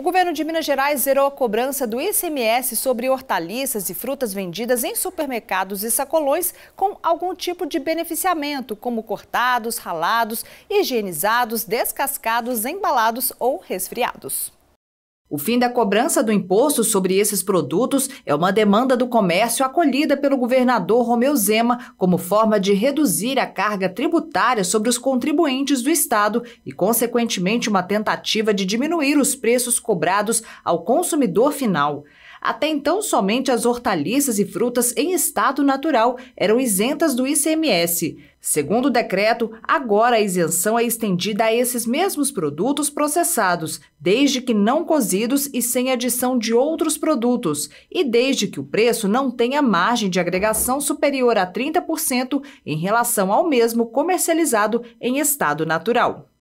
O governo de Minas Gerais zerou a cobrança do ICMS sobre hortaliças e frutas vendidas em supermercados e sacolões com algum tipo de beneficiamento, como cortados, ralados, higienizados, descascados, embalados ou resfriados. O fim da cobrança do imposto sobre esses produtos é uma demanda do comércio acolhida pelo governador Romeu Zema como forma de reduzir a carga tributária sobre os contribuintes do Estado e, consequentemente, uma tentativa de diminuir os preços cobrados ao consumidor final. Até então, somente as hortaliças e frutas em estado natural eram isentas do ICMS. Segundo o decreto, agora a isenção é estendida a esses mesmos produtos processados, desde que não cozidos e sem adição de outros produtos, e desde que o preço não tenha margem de agregação superior a 30% em relação ao mesmo comercializado em estado natural.